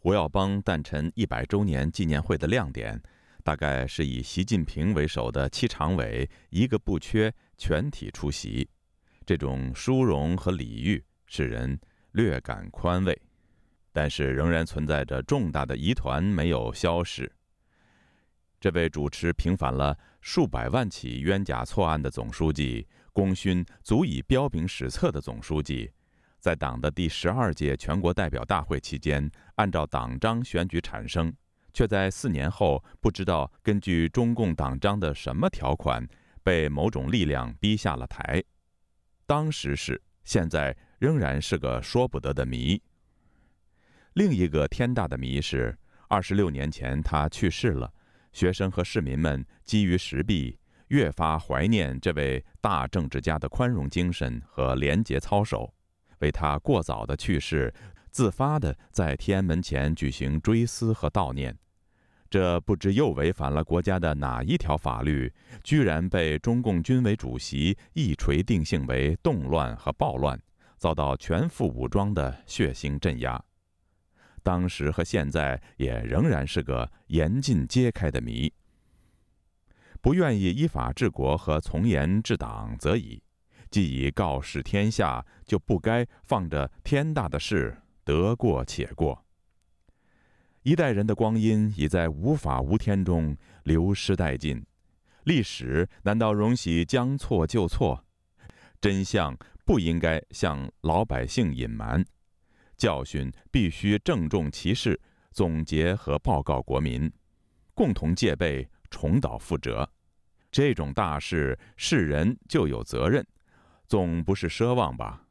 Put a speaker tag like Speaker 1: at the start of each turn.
Speaker 1: 胡耀邦诞辰一百周年纪念会的亮点，大概是以习近平为首的七常委一个不缺，全体出席。这种殊荣和礼遇，使人略感宽慰。但是，仍然存在着重大的疑团没有消失。这位主持平反了数百万起冤假错案的总书记，功勋足以彪炳史册的总书记。在党的第十二届全国代表大会期间，按照党章选举产生，却在四年后不知道根据中共党章的什么条款，被某种力量逼下了台。当时是，现在仍然是个说不得的谜。另一个天大的谜是，二十六年前他去世了，学生和市民们基于石壁，越发怀念这位大政治家的宽容精神和廉洁操守。为他过早的去世，自发的在天安门前举行追思和悼念，这不知又违反了国家的哪一条法律？居然被中共军委主席一锤定性为动乱和暴乱，遭到全副武装的血腥镇压。当时和现在也仍然是个严禁揭开的谜。不愿意依法治国和从严治党，则已。既已告示天下，就不该放着天大的事得过且过。一代人的光阴已在无法无天中流失殆尽，历史难道容许将错就错？真相不应该向老百姓隐瞒，教训必须郑重其事总结和报告国民，共同戒备重蹈覆辙。这种大事，世人就有责任。总不是奢望吧。